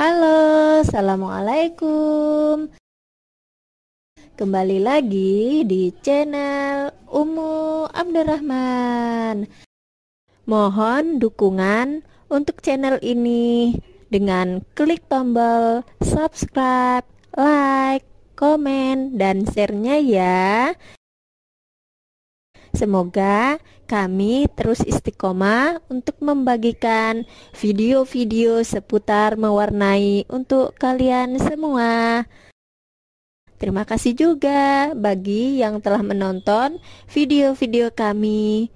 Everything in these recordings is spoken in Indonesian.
Halo, Assalamualaikum Kembali lagi di channel Umu Abdurrahman Mohon dukungan untuk channel ini dengan klik tombol subscribe, like, komen, dan share-nya ya Semoga kami terus istiqomah untuk membagikan video-video seputar mewarnai untuk kalian semua. Terima kasih juga bagi yang telah menonton video-video kami.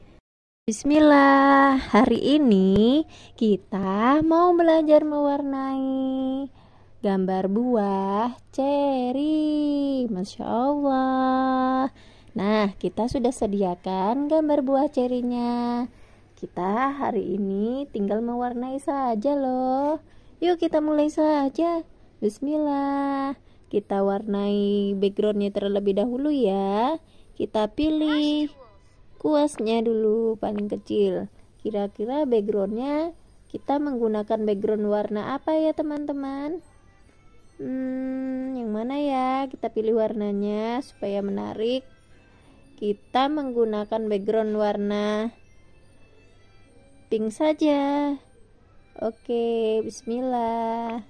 Bismillah, hari ini kita mau belajar mewarnai gambar buah ceri. Masya Allah. Nah, kita sudah sediakan gambar buah cerinya. Kita hari ini tinggal mewarnai saja loh. Yuk kita mulai saja. Bismillah. Kita warnai backgroundnya terlebih dahulu ya. Kita pilih kuasnya dulu paling kecil. Kira-kira backgroundnya kita menggunakan background warna apa ya teman-teman? Hmm, yang mana ya? Kita pilih warnanya supaya menarik kita menggunakan background warna pink saja oke bismillah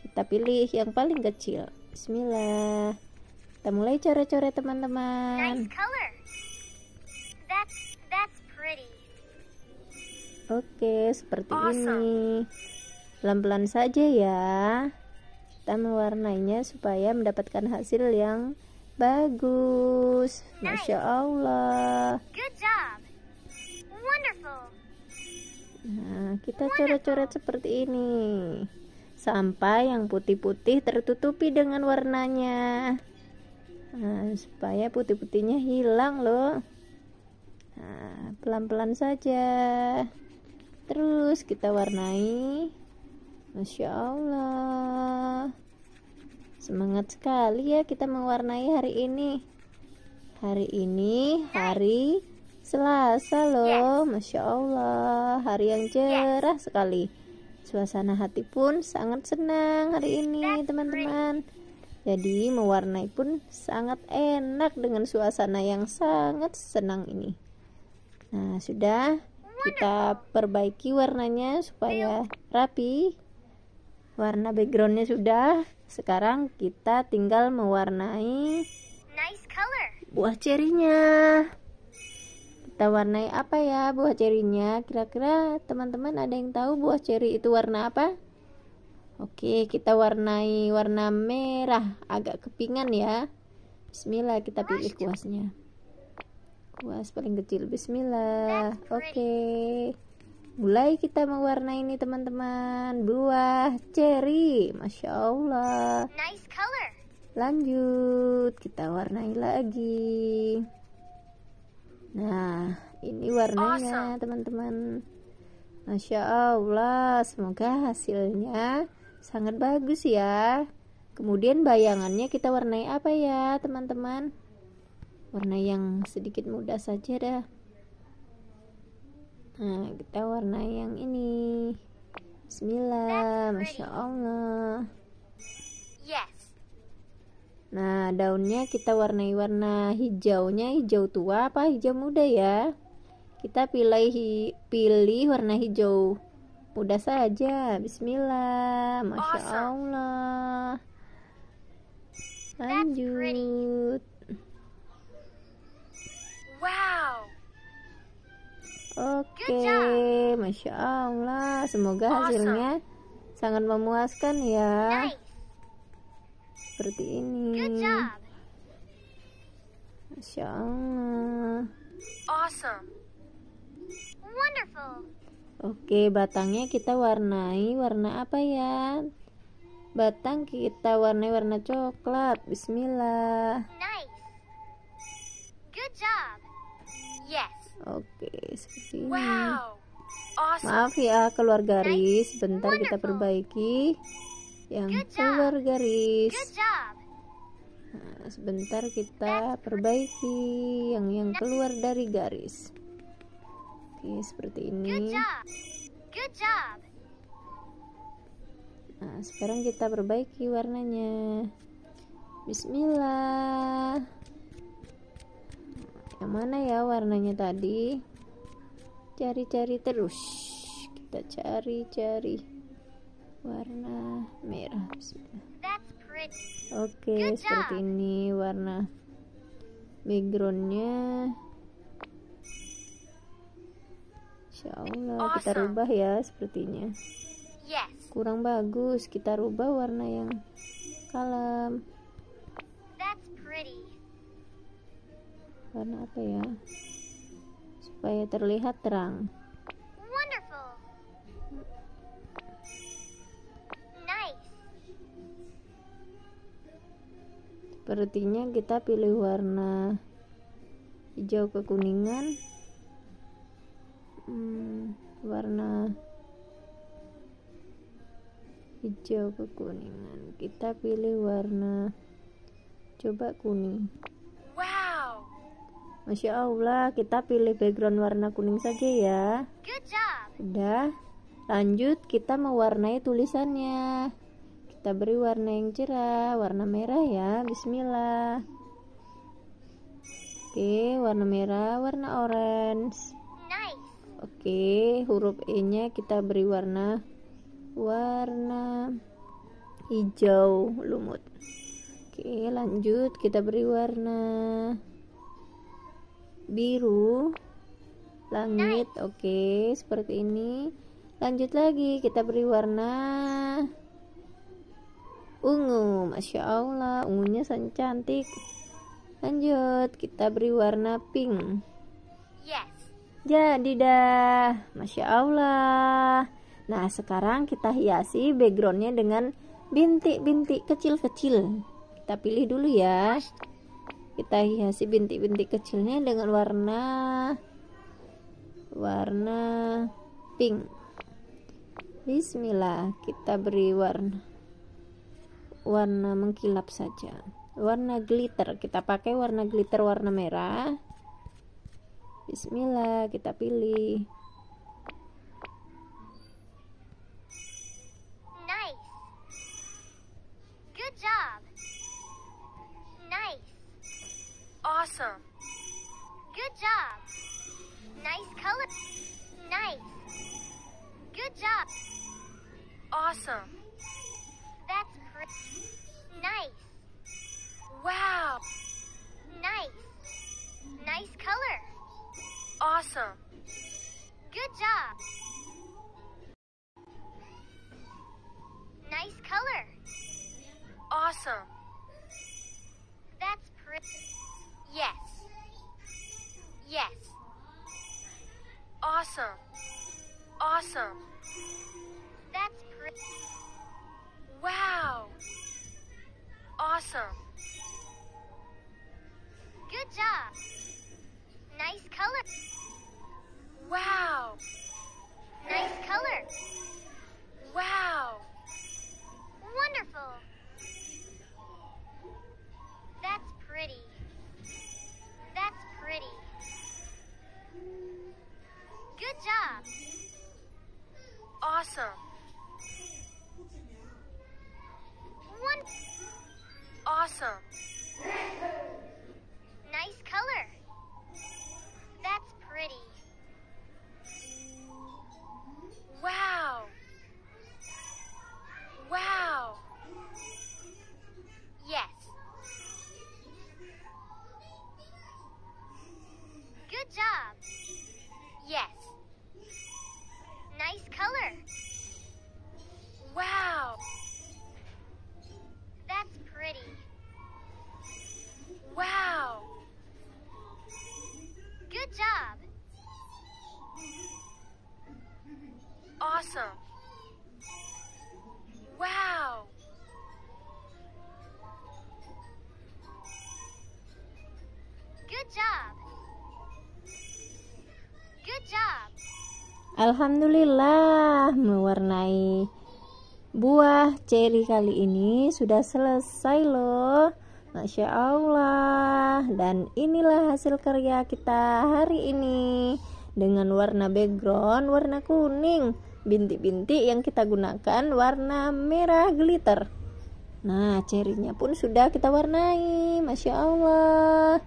kita pilih yang paling kecil bismillah kita mulai coret-coret teman-teman oke seperti awesome. ini pelan-pelan saja ya kita mewarnainya supaya mendapatkan hasil yang Bagus. Masya Allah. Good job. Wonderful. Nah, kita coret-coret seperti ini. Sampai yang putih-putih tertutupi dengan warnanya. Nah, supaya putih-putihnya hilang loh. Nah, pelan-pelan saja. Terus kita warnai. Masya Allah. Semangat sekali ya kita mewarnai hari ini. Hari ini hari Selasa loh, masya Allah, hari yang cerah sekali. Suasana hati pun sangat senang hari ini, teman-teman. Jadi mewarnai pun sangat enak dengan suasana yang sangat senang ini. Nah, sudah kita perbaiki warnanya supaya rapi. Warna backgroundnya sudah sekarang kita tinggal mewarnai nice color. buah cerinya. Kita warnai apa ya buah cerinya? Kira-kira teman-teman ada yang tahu buah ceri itu warna apa? Oke, kita warnai warna merah, agak kepingan ya. Bismillah kita pilih kuasnya. Kuas paling kecil. Bismillah. Oke. Okay mulai kita mewarnai ini teman-teman buah cherry masya allah nice color. lanjut kita warnai lagi nah ini warnanya teman-teman masya allah semoga hasilnya sangat bagus ya kemudian bayangannya kita warnai apa ya teman-teman warna yang sedikit mudah saja dah nah kita warna yang ini Bismillah Masya Allah yes. nah daunnya kita warnai warna hijaunya hijau tua apa hijau muda ya kita pilih pilih warna hijau muda saja Bismillah Masya Allah lanjut wow Oke, masya Allah. Semoga hasilnya sangat memuaskan ya. Nice. Seperti ini. Masya Allah. Awesome. Wonderful. Oke, batangnya kita warnai warna apa ya? Batang kita warnai warna coklat. Bismillah. Nice. seperti ini maaf ya keluar garis bentar kita perbaiki yang keluar garis nah, sebentar kita perbaiki yang yang keluar dari garis oke seperti ini nah sekarang kita perbaiki warnanya bismillah nah, yang mana ya warnanya tadi cari-cari terus kita cari-cari warna merah oke okay, seperti ini warna backgroundnya Insya Allah kita rubah ya sepertinya kurang bagus kita rubah warna yang kalem warna apa ya supaya terlihat terang. Sepertinya kita pilih warna hijau kekuningan. Hmm, warna hijau kekuningan. Kita pilih warna coba kuning. Masya Allah kita pilih background warna kuning saja ya udah lanjut kita mewarnai tulisannya kita beri warna yang cerah warna merah ya bismillah oke warna merah warna orange Nice. oke huruf E nya kita beri warna warna hijau lumut oke lanjut kita beri warna biru langit oke okay, seperti ini lanjut lagi kita beri warna ungu masya allah ungunya sangat cantik lanjut kita beri warna pink yes jadi dah masya allah nah sekarang kita hiasi backgroundnya dengan bintik-bintik kecil-kecil kita pilih dulu ya kita hiasi bintik-bintik kecilnya dengan warna warna pink bismillah kita beri warna warna mengkilap saja warna glitter kita pakai warna glitter warna merah bismillah kita pilih Good job. Nice color. Awesome. That's pretty. Yes. Yes. Awesome. Awesome. That's pretty. Wow. Awesome. Alhamdulillah mewarnai buah ceri kali ini sudah selesai loh Masya Allah dan inilah hasil karya kita hari ini dengan warna background warna kuning bintik-bintik yang kita gunakan warna merah glitter nah cerinya pun sudah kita warnai Masya Allah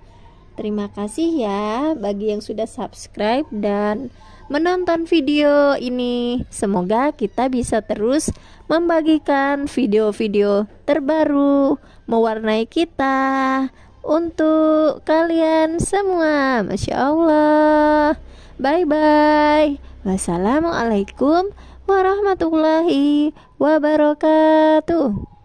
terima kasih ya bagi yang sudah subscribe dan menonton video ini. Semoga kita bisa terus membagikan video-video terbaru mewarnai kita untuk kalian semua. Masya Allah. Bye bye. Wassalamualaikum warahmatullahi wabarakatuh.